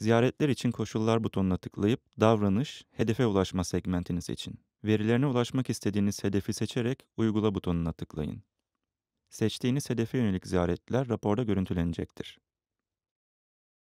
Ziyaretler için koşullar butonuna tıklayıp davranış, hedefe ulaşma segmentini seçin. Verilerine ulaşmak istediğiniz hedefi seçerek uygula butonuna tıklayın. Seçtiğiniz hedefe yönelik ziyaretler raporda görüntülenecektir.